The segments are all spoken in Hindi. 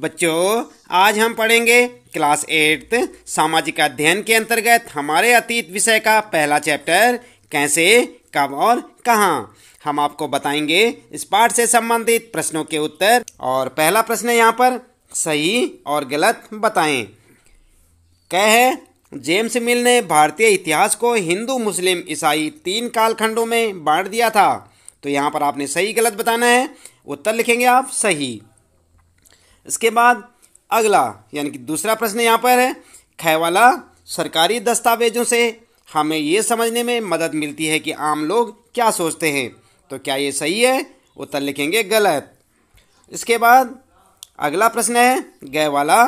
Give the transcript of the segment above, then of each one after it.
बच्चों आज हम पढ़ेंगे क्लास एट्थ सामाजिक अध्ययन के अंतर्गत हमारे अतीत विषय का पहला चैप्टर कैसे कब और कहाँ हम आपको बताएंगे इस पाठ से संबंधित प्रश्नों के उत्तर और पहला प्रश्न यहाँ पर सही और गलत बताएं कह है जेम्स मिल ने भारतीय इतिहास को हिंदू मुस्लिम ईसाई तीन कालखंडों में बांट दिया था तो यहाँ पर आपने सही गलत बताना है उत्तर लिखेंगे आप सही इसके बाद अगला यानी कि दूसरा प्रश्न यहाँ पर है खैवाला सरकारी दस्तावेजों से हमें ये समझने में मदद मिलती है कि आम लोग क्या सोचते हैं तो क्या ये सही है उत्तर लिखेंगे गलत इसके बाद अगला प्रश्न है गैवाला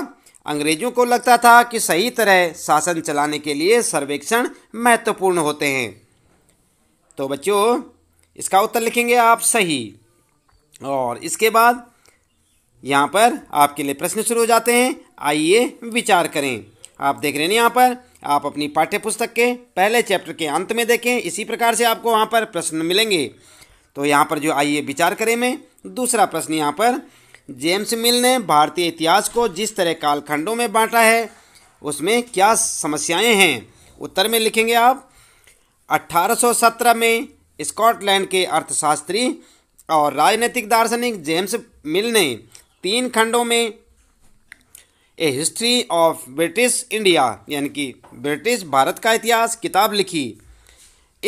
अंग्रेजों को लगता था कि सही तरह शासन चलाने के लिए सर्वेक्षण महत्वपूर्ण होते हैं तो बच्चों इसका उत्तर लिखेंगे आप सही और इसके बाद यहाँ पर आपके लिए प्रश्न शुरू हो जाते हैं आइए विचार करें आप देख रहे हैं यहाँ पर आप अपनी पाठ्य पुस्तक के पहले चैप्टर के अंत में देखें इसी प्रकार से आपको वहाँ पर प्रश्न मिलेंगे तो यहाँ पर जो आइए विचार करें मैं दूसरा प्रश्न यहाँ पर जेम्स मिल ने भारतीय इतिहास को जिस तरह कालखंडों में बांटा है उसमें क्या समस्याएं हैं उत्तर में लिखेंगे आप 1817 में स्कॉटलैंड के अर्थशास्त्री और राजनीतिक दार्शनिक जेम्स मिल ने तीन खंडों में a history of British India यानी कि ब्रिटिश भारत का इतिहास किताब लिखी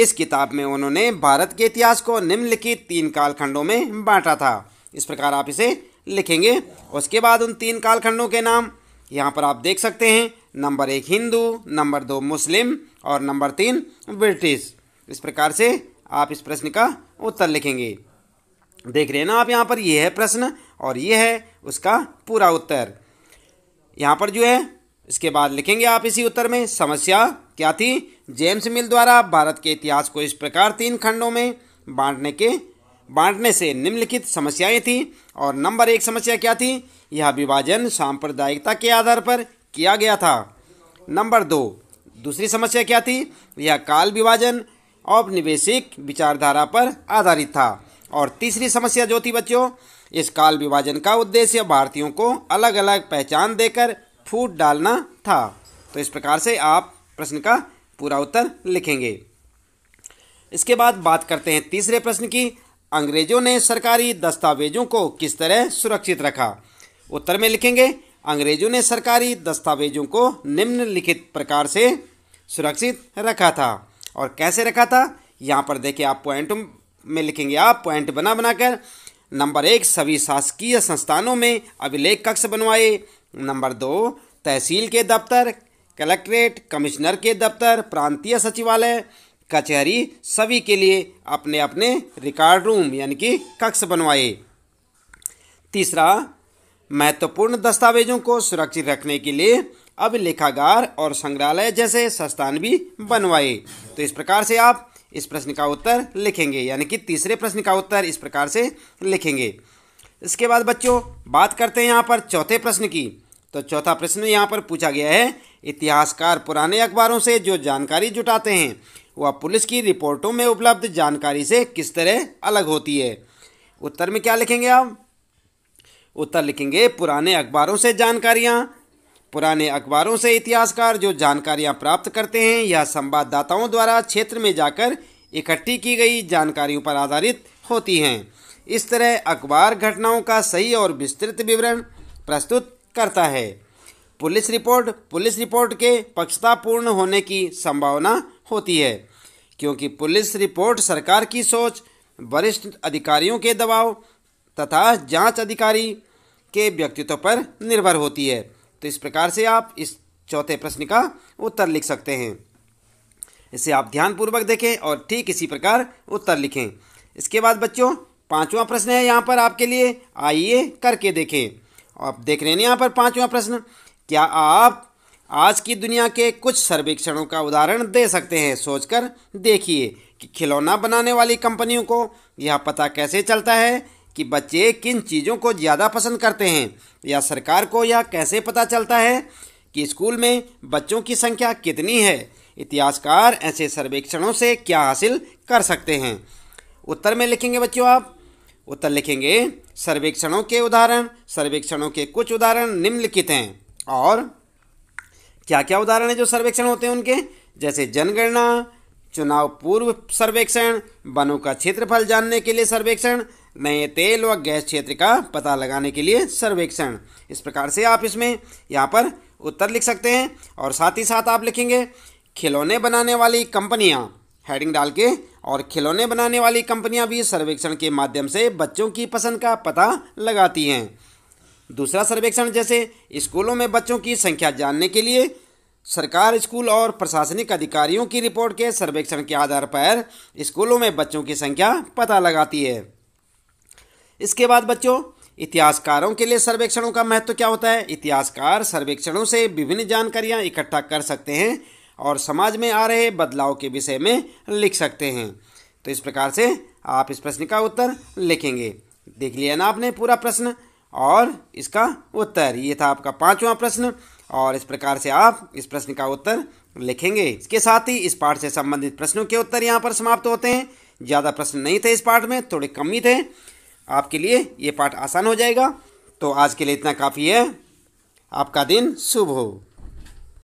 इस किताब में उन्होंने भारत के इतिहास को निम्नलिखित तीन कालखंडों में बांटा था इस प्रकार आप इसे लिखेंगे उसके बाद उन तीन कालखंडों के नाम यहाँ पर आप देख सकते हैं नंबर एक हिंदू नंबर दो मुस्लिम और नंबर तीन ब्रिटिश इस प्रकार से आप इस प्रश्न का उत्तर लिखेंगे देख रहे हैं ना आप यहाँ पर यह है प्रश्न और ये है उसका पूरा उत्तर यहाँ पर जो है इसके बाद लिखेंगे आप इसी उत्तर में समस्या क्या थी जेम्स मिल द्वारा भारत के इतिहास को इस प्रकार तीन खंडों में बांटने के बांटने से निम्नलिखित समस्याएं थी और नंबर एक समस्या क्या थी यह विभाजन सांप्रदायिकता के आधार पर किया गया था नंबर दो दूसरी समस्या क्या थी यह काल विभाजन औपनिवेशिक विचारधारा पर आधारित था और तीसरी समस्या जो थी बच्चों इस काल विभाजन का उद्देश्य भारतीयों को अलग अलग पहचान देकर फूट डालना था तो इस प्रकार से आप प्रश्न का पूरा उत्तर लिखेंगे इसके बाद बात करते हैं तीसरे प्रश्न की अंग्रेजों ने सरकारी दस्तावेजों को किस तरह सुरक्षित रखा उत्तर में लिखेंगे अंग्रेजों ने सरकारी दस्तावेजों को निम्नलिखित प्रकार से सुरक्षित रखा था और कैसे रखा था यहाँ पर देखिए आप पॉइंट में लिखेंगे आप पॉइंट बना बनाकर नंबर एक सभी शासकीय संस्थानों में अभिलेख कक्ष बनवाए नंबर दो तहसील के दफ्तर कलेक्ट्रेट कमिश्नर के दफ्तर प्रांतीय सचिवालय कचहरी सभी के लिए अपने अपने रिकॉर्ड रूम यानी कि कक्ष बनवाए तीसरा महत्वपूर्ण दस्तावेजों को सुरक्षित रखने के लिए अब लेखागार और संग्रहालय जैसे संस्थान भी बनवाए तो इस प्रकार से आप इस प्रश्न का उत्तर लिखेंगे यानी कि तीसरे प्रश्न का उत्तर इस प्रकार से लिखेंगे इसके बाद बच्चों बात करते हैं यहाँ पर चौथे प्रश्न की तो चौथा प्रश्न यहाँ पर पूछा गया है इतिहासकार पुराने अखबारों से जो जानकारी जुटाते हैं वह पुलिस की रिपोर्टों में उपलब्ध जानकारी से किस तरह अलग होती है उत्तर में क्या लिखेंगे आप उत्तर लिखेंगे पुराने अखबारों से जानकारियाँ पुराने अखबारों से इतिहासकार जो जानकारियां प्राप्त करते हैं यह संवाददाताओं द्वारा क्षेत्र में जाकर इकट्ठी की गई जानकारियों पर आधारित होती हैं इस तरह अखबार घटनाओं का सही और विस्तृत विवरण प्रस्तुत करता है पुलिस रिपोर्ट पुलिस रिपोर्ट के पक्षतापूर्ण होने की संभावना होती है क्योंकि पुलिस रिपोर्ट सरकार की सोच वरिष्ठ अधिकारियों के दबाव तथा जांच अधिकारी के व्यक्तित्व पर निर्भर होती है तो इस प्रकार से आप इस चौथे प्रश्न का उत्तर लिख सकते हैं इसे आप ध्यानपूर्वक देखें और ठीक इसी प्रकार उत्तर लिखें इसके बाद बच्चों पांचवा प्रश्न है यहाँ पर आपके लिए आइए करके देखें आप देख रहे हैं यहाँ पर पांचवा प्रश्न क्या आप आज की दुनिया के कुछ सर्वेक्षणों का उदाहरण दे सकते हैं सोचकर देखिए कि खिलौना बनाने वाली कंपनियों को यह पता कैसे चलता है कि बच्चे किन चीज़ों को ज़्यादा पसंद करते हैं या सरकार को यह कैसे पता चलता है कि स्कूल में बच्चों की संख्या कितनी है इतिहासकार ऐसे सर्वेक्षणों से क्या हासिल कर सकते हैं उत्तर में लिखेंगे बच्चों आप उत्तर लिखेंगे सर्वेक्षणों के उदाहरण सर्वेक्षणों के कुछ उदाहरण निम्नलिखित हैं और क्या क्या उदाहरण है जो सर्वेक्षण होते हैं उनके जैसे जनगणना चुनाव पूर्व सर्वेक्षण वनों का क्षेत्रफल जानने के लिए सर्वेक्षण नए तेल व गैस क्षेत्र का पता लगाने के लिए सर्वेक्षण इस प्रकार से आप इसमें यहाँ पर उत्तर लिख सकते हैं और साथ ही साथ आप लिखेंगे खिलौने बनाने वाली कंपनियाँ हेडिंग डाल के और खिलौने बनाने वाली कंपनियाँ भी सर्वेक्षण के माध्यम से बच्चों की पसंद का पता लगाती हैं दूसरा सर्वेक्षण जैसे स्कूलों में बच्चों की संख्या जानने के लिए सरकार स्कूल और प्रशासनिक अधिकारियों की रिपोर्ट के सर्वेक्षण के आधार पर स्कूलों में बच्चों की संख्या पता लगाती है इसके बाद बच्चों इतिहासकारों के लिए सर्वेक्षणों का महत्व क्या होता है इतिहासकार सर्वेक्षणों से विभिन्न जानकारियाँ इकट्ठा कर सकते हैं और समाज में आ रहे बदलाव के विषय में लिख सकते हैं तो इस प्रकार से आप इस प्रश्न का उत्तर लिखेंगे देख लिया ना आपने पूरा प्रश्न और इसका उत्तर ये था आपका पांचवा प्रश्न और इस प्रकार से आप इस प्रश्न का उत्तर लिखेंगे इसके साथ ही इस पाठ से संबंधित प्रश्नों के उत्तर यहाँ पर समाप्त होते हैं ज़्यादा प्रश्न नहीं थे इस पाठ में थोड़े कम ही थे आपके लिए ये पाठ आसान हो जाएगा तो आज के लिए इतना काफ़ी है आपका दिन शुभ हो